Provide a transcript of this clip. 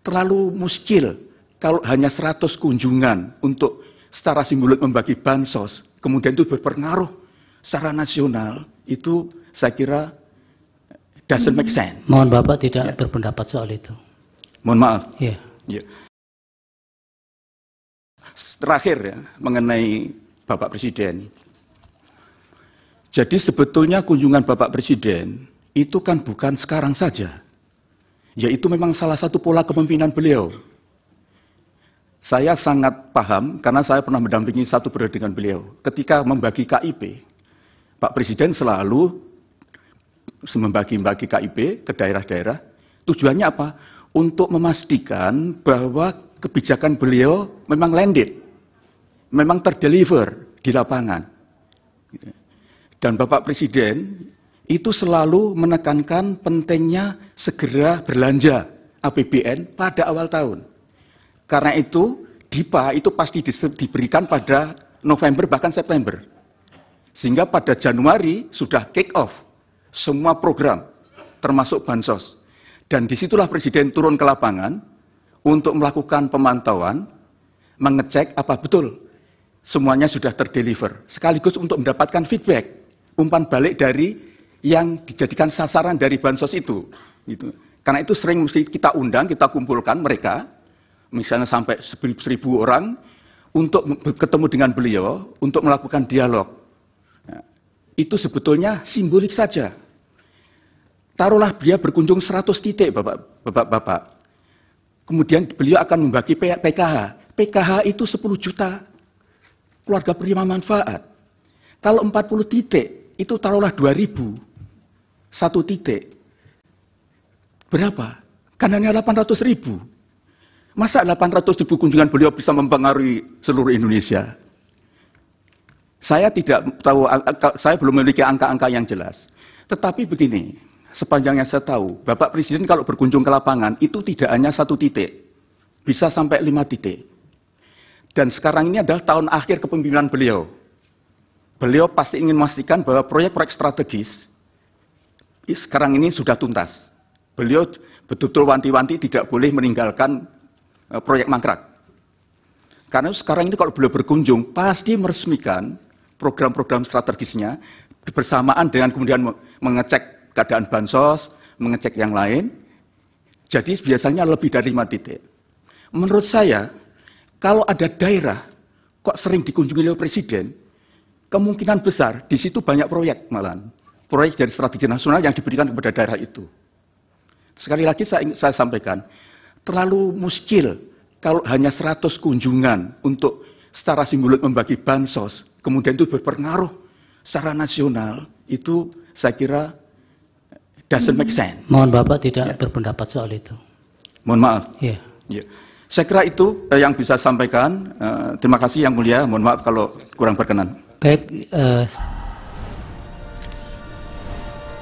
terlalu muskil kalau hanya 100 kunjungan untuk secara simbolik membagi bansos, kemudian itu berpengaruh secara nasional, itu saya kira doesn't make sense. Mohon Bapak tidak ya. berpendapat soal itu. Mohon maaf. Ya. ya. Terakhir ya, mengenai Bapak Presiden. Jadi sebetulnya kunjungan Bapak Presiden itu kan bukan sekarang saja yaitu memang salah satu pola kepemimpinan beliau. Saya sangat paham karena saya pernah mendampingi satu periode dengan beliau. Ketika membagi KIP, Pak Presiden selalu membagi-bagi KIP ke daerah-daerah. Tujuannya apa? Untuk memastikan bahwa kebijakan beliau memang landed, memang terdeliver di lapangan. Dan Bapak Presiden itu selalu menekankan pentingnya segera berlanja APBN pada awal tahun. Karena itu DIPA itu pasti diberikan pada November bahkan September. Sehingga pada Januari sudah kick off semua program termasuk bansos. Dan disitulah Presiden turun ke lapangan untuk melakukan pemantauan, mengecek apa betul semuanya sudah terdeliver. Sekaligus untuk mendapatkan feedback, umpan balik dari yang dijadikan sasaran dari bansos itu. Gitu. Karena itu sering mesti kita undang, kita kumpulkan mereka, misalnya sampai seribu orang, untuk ketemu dengan beliau, untuk melakukan dialog. Nah, itu sebetulnya simbolik saja. Taruhlah beliau berkunjung 100 titik, Bapak-Bapak. Kemudian beliau akan membagi PKH. PKH itu 10 juta keluarga penerima manfaat. Kalau 40 titik, itu taruhlah 2000 satu titik. Berapa? Karena hanya 800 ribu. Masa 800 ribu kunjungan beliau bisa mempengaruhi seluruh Indonesia? Saya tidak tahu, saya belum memiliki angka-angka yang jelas. Tetapi begini, sepanjang yang saya tahu, Bapak Presiden kalau berkunjung ke lapangan itu tidak hanya satu titik, bisa sampai lima titik. Dan sekarang ini adalah tahun akhir kepemimpinan beliau. Beliau pasti ingin memastikan bahwa proyek-proyek strategis sekarang ini sudah tuntas. Beliau betul-betul wanti-wanti tidak boleh meninggalkan e, proyek mangkrak. Karena sekarang ini kalau beliau berkunjung, pasti meresmikan program-program strategisnya bersamaan dengan kemudian mengecek keadaan bansos, mengecek yang lain. Jadi biasanya lebih dari lima titik. Menurut saya, kalau ada daerah kok sering dikunjungi oleh presiden, kemungkinan besar di situ banyak proyek malahan proyek dari strategi nasional yang diberikan kepada daerah itu. Sekali lagi saya, saya sampaikan, terlalu muskil kalau hanya 100 kunjungan untuk secara simbolik membagi bansos, kemudian itu berpengaruh secara nasional, itu saya kira doesn't make sense. Mohon Bapak tidak ya. berpendapat soal itu. Mohon maaf. Ya. ya. Saya kira itu eh, yang bisa sampaikan. Eh, terima kasih Yang Mulia. Mohon maaf kalau kurang berkenan. Baik. Uh...